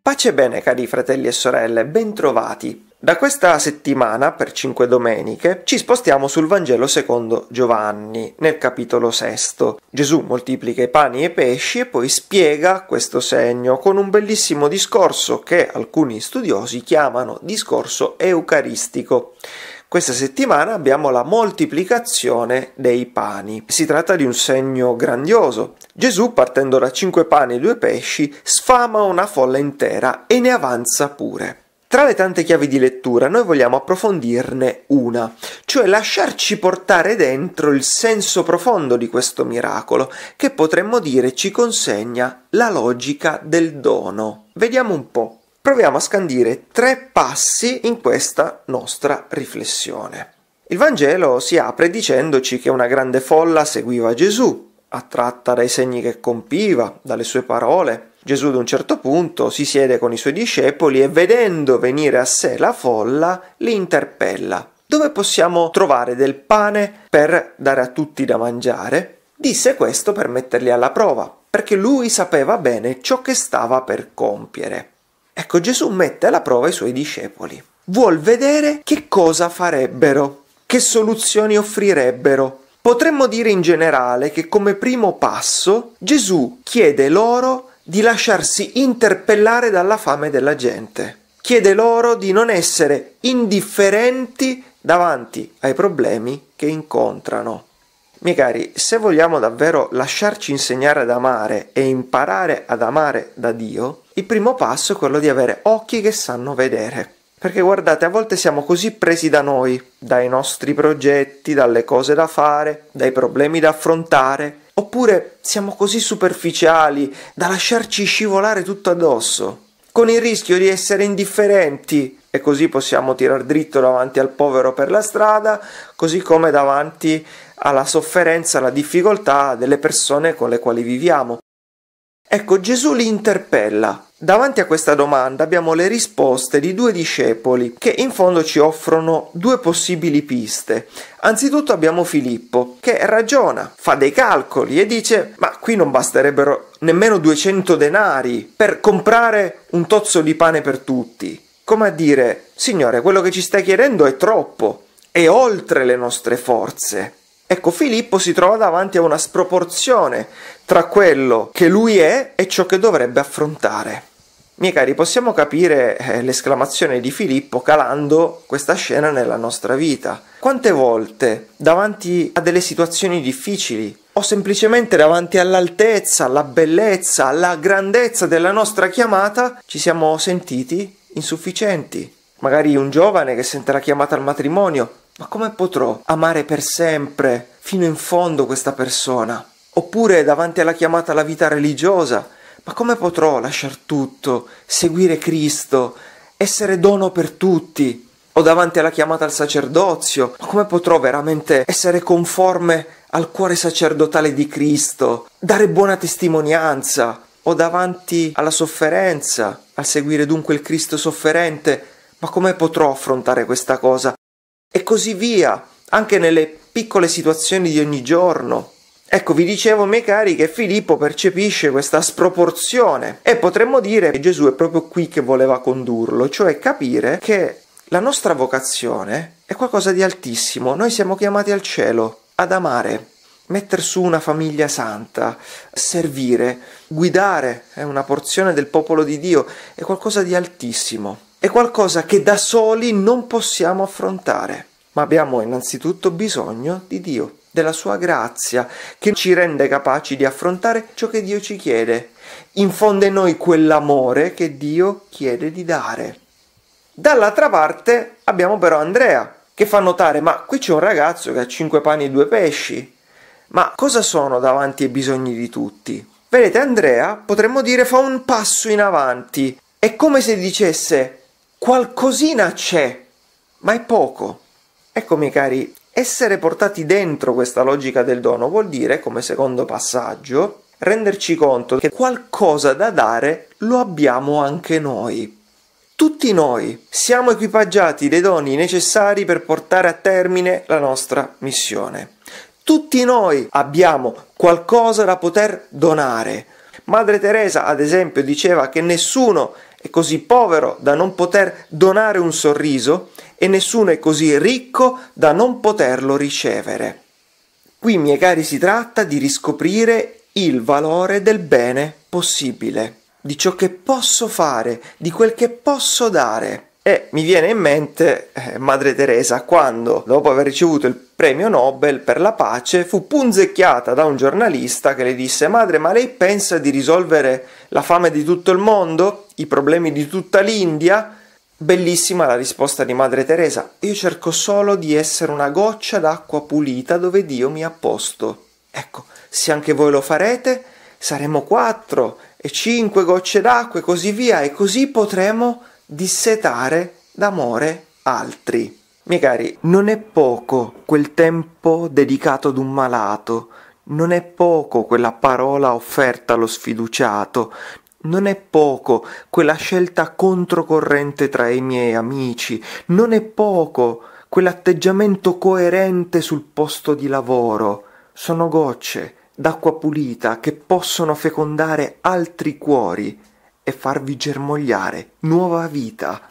Pace e bene cari fratelli e sorelle, bentrovati. Da questa settimana, per cinque domeniche, ci spostiamo sul Vangelo secondo Giovanni, nel capitolo sesto. Gesù moltiplica i pani e i pesci e poi spiega questo segno con un bellissimo discorso che alcuni studiosi chiamano discorso eucaristico. Questa settimana abbiamo la moltiplicazione dei pani. Si tratta di un segno grandioso. Gesù, partendo da cinque pani e due pesci, sfama una folla intera e ne avanza pure. Tra le tante chiavi di lettura noi vogliamo approfondirne una, cioè lasciarci portare dentro il senso profondo di questo miracolo, che potremmo dire ci consegna la logica del dono. Vediamo un po' proviamo a scandire tre passi in questa nostra riflessione. Il Vangelo si apre dicendoci che una grande folla seguiva Gesù, attratta dai segni che compiva, dalle sue parole. Gesù ad un certo punto si siede con i suoi discepoli e vedendo venire a sé la folla li interpella. Dove possiamo trovare del pane per dare a tutti da mangiare? Disse questo per metterli alla prova, perché lui sapeva bene ciò che stava per compiere. Ecco, Gesù mette alla prova i suoi discepoli. Vuol vedere che cosa farebbero, che soluzioni offrirebbero. Potremmo dire in generale che come primo passo Gesù chiede loro di lasciarsi interpellare dalla fame della gente. Chiede loro di non essere indifferenti davanti ai problemi che incontrano. Miei cari, se vogliamo davvero lasciarci insegnare ad amare e imparare ad amare da Dio, il primo passo è quello di avere occhi che sanno vedere. Perché guardate, a volte siamo così presi da noi, dai nostri progetti, dalle cose da fare, dai problemi da affrontare, oppure siamo così superficiali da lasciarci scivolare tutto addosso, con il rischio di essere indifferenti e così possiamo tirar dritto davanti al povero per la strada, così come davanti alla sofferenza, alla difficoltà delle persone con le quali viviamo. Ecco, Gesù li interpella Davanti a questa domanda abbiamo le risposte di due discepoli che in fondo ci offrono due possibili piste. Anzitutto abbiamo Filippo che ragiona, fa dei calcoli e dice ma qui non basterebbero nemmeno 200 denari per comprare un tozzo di pane per tutti. Come a dire, Signore, quello che ci stai chiedendo è troppo, è oltre le nostre forze. Ecco, Filippo si trova davanti a una sproporzione tra quello che lui è e ciò che dovrebbe affrontare. Miei cari, possiamo capire eh, l'esclamazione di Filippo calando questa scena nella nostra vita. Quante volte davanti a delle situazioni difficili o semplicemente davanti all'altezza, alla bellezza, alla grandezza della nostra chiamata ci siamo sentiti insufficienti? Magari un giovane che sente la chiamata al matrimonio ma come potrò amare per sempre, fino in fondo, questa persona? Oppure davanti alla chiamata alla vita religiosa? Ma come potrò lasciar tutto, seguire Cristo, essere dono per tutti? o davanti alla chiamata al sacerdozio, ma come potrò veramente essere conforme al cuore sacerdotale di Cristo, dare buona testimonianza, o davanti alla sofferenza, al seguire dunque il Cristo sofferente, ma come potrò affrontare questa cosa e così via, anche nelle piccole situazioni di ogni giorno. Ecco, vi dicevo, miei cari, che Filippo percepisce questa sproporzione e potremmo dire che Gesù è proprio qui che voleva condurlo, cioè capire che la nostra vocazione è qualcosa di altissimo, noi siamo chiamati al cielo, ad amare, mettere su una famiglia santa, servire, guidare è eh, una porzione del popolo di Dio, è qualcosa di altissimo è qualcosa che da soli non possiamo affrontare, ma abbiamo innanzitutto bisogno di Dio, della sua grazia, che ci rende capaci di affrontare ciò che Dio ci chiede, infonde in noi quell'amore che Dio chiede di dare. Dall'altra parte abbiamo però Andrea, che fa notare, ma qui c'è un ragazzo che ha cinque panni e due pesci, ma cosa sono davanti ai bisogni di tutti? Vedete, Andrea, potremmo dire, fa un passo in avanti. È come se dicesse, qualcosina c'è, ma è poco. Ecco, miei cari, essere portati dentro questa logica del dono vuol dire, come secondo passaggio, renderci conto che qualcosa da dare lo abbiamo anche noi. Tutti noi siamo equipaggiati dei doni necessari per portare a termine la nostra missione. Tutti noi abbiamo qualcosa da poter donare. Madre Teresa, ad esempio, diceva che nessuno è così povero da non poter donare un sorriso e nessuno è così ricco da non poterlo ricevere. Qui, miei cari, si tratta di riscoprire il valore del bene possibile, di ciò che posso fare, di quel che posso dare. E mi viene in mente eh, Madre Teresa quando, dopo aver ricevuto il premio Nobel per la pace, fu punzecchiata da un giornalista che le disse Madre, ma lei pensa di risolvere la fame di tutto il mondo? i problemi di tutta l'India. Bellissima la risposta di Madre Teresa. Io cerco solo di essere una goccia d'acqua pulita dove Dio mi ha posto. Ecco, se anche voi lo farete, saremo quattro e cinque gocce d'acqua e così via, e così potremo dissetare d'amore altri. Miei cari, non è poco quel tempo dedicato ad un malato, non è poco quella parola offerta allo sfiduciato, non è poco quella scelta controcorrente tra i miei amici, non è poco quell'atteggiamento coerente sul posto di lavoro. Sono gocce d'acqua pulita che possono fecondare altri cuori e farvi germogliare nuova vita.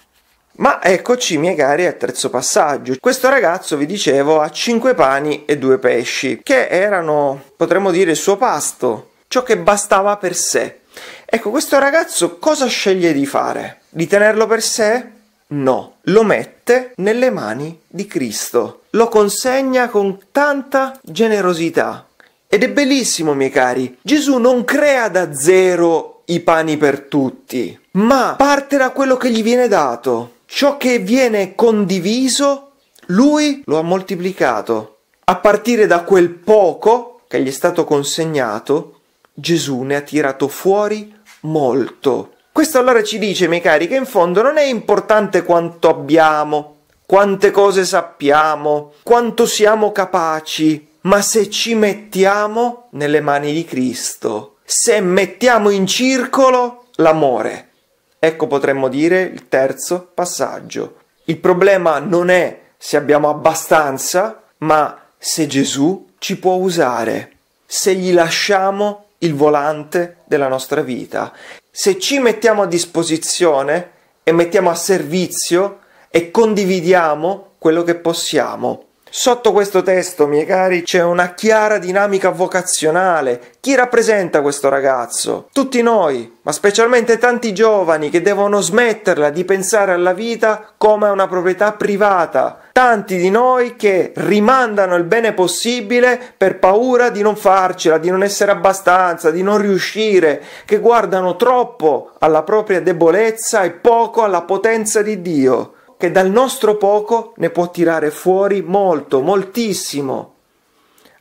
Ma eccoci, miei cari, al terzo passaggio. Questo ragazzo, vi dicevo, ha cinque pani e due pesci, che erano, potremmo dire, il suo pasto, ciò che bastava per sé. Ecco, questo ragazzo cosa sceglie di fare? Di tenerlo per sé? No, lo mette nelle mani di Cristo, lo consegna con tanta generosità. Ed è bellissimo, miei cari, Gesù non crea da zero i pani per tutti, ma parte da quello che gli viene dato. Ciò che viene condiviso, lui lo ha moltiplicato. A partire da quel poco che gli è stato consegnato, Gesù ne ha tirato fuori molto. Questo allora ci dice, miei cari, che in fondo non è importante quanto abbiamo, quante cose sappiamo, quanto siamo capaci, ma se ci mettiamo nelle mani di Cristo, se mettiamo in circolo l'amore. Ecco potremmo dire il terzo passaggio. Il problema non è se abbiamo abbastanza, ma se Gesù ci può usare, se gli lasciamo il volante della nostra vita. Se ci mettiamo a disposizione e mettiamo a servizio e condividiamo quello che possiamo. Sotto questo testo, miei cari, c'è una chiara dinamica vocazionale. Chi rappresenta questo ragazzo? Tutti noi, ma specialmente tanti giovani che devono smetterla di pensare alla vita come a una proprietà privata. Tanti di noi che rimandano il bene possibile per paura di non farcela, di non essere abbastanza, di non riuscire, che guardano troppo alla propria debolezza e poco alla potenza di Dio che dal nostro poco ne può tirare fuori molto, moltissimo.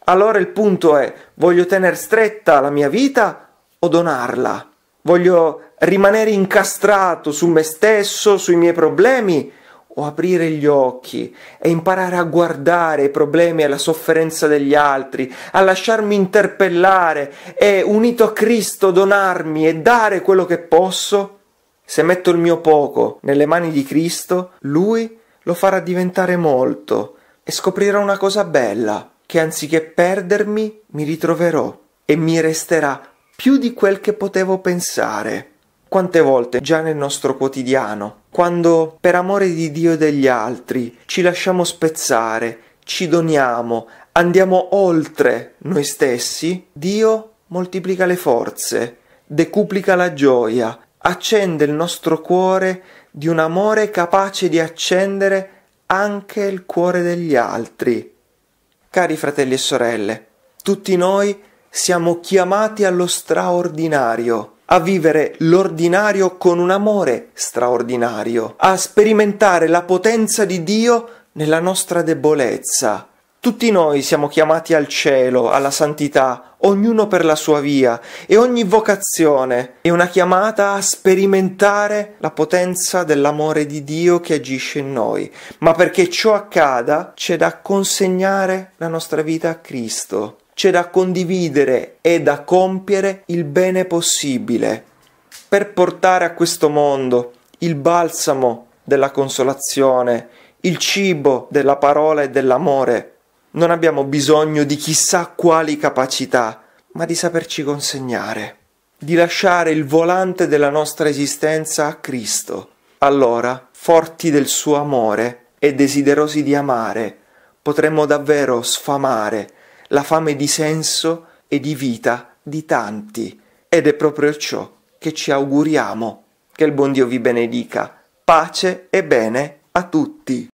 Allora il punto è, voglio tenere stretta la mia vita o donarla? Voglio rimanere incastrato su me stesso, sui miei problemi o aprire gli occhi e imparare a guardare i problemi e la sofferenza degli altri, a lasciarmi interpellare e unito a Cristo donarmi e dare quello che posso? Se metto il mio poco nelle mani di Cristo, Lui lo farà diventare molto e scoprirò una cosa bella, che anziché perdermi mi ritroverò e mi resterà più di quel che potevo pensare. Quante volte già nel nostro quotidiano, quando per amore di Dio e degli altri ci lasciamo spezzare, ci doniamo, andiamo oltre noi stessi, Dio moltiplica le forze, decuplica la gioia, accende il nostro cuore di un amore capace di accendere anche il cuore degli altri. Cari fratelli e sorelle, tutti noi siamo chiamati allo straordinario a vivere l'ordinario con un amore straordinario, a sperimentare la potenza di Dio nella nostra debolezza, tutti noi siamo chiamati al cielo, alla santità, ognuno per la sua via, e ogni vocazione è una chiamata a sperimentare la potenza dell'amore di Dio che agisce in noi. Ma perché ciò accada, c'è da consegnare la nostra vita a Cristo, c'è da condividere e da compiere il bene possibile per portare a questo mondo il balsamo della consolazione, il cibo della parola e dell'amore non abbiamo bisogno di chissà quali capacità, ma di saperci consegnare, di lasciare il volante della nostra esistenza a Cristo. Allora, forti del suo amore e desiderosi di amare, potremmo davvero sfamare la fame di senso e di vita di tanti. Ed è proprio ciò che ci auguriamo. Che il buon Dio vi benedica. Pace e bene a tutti.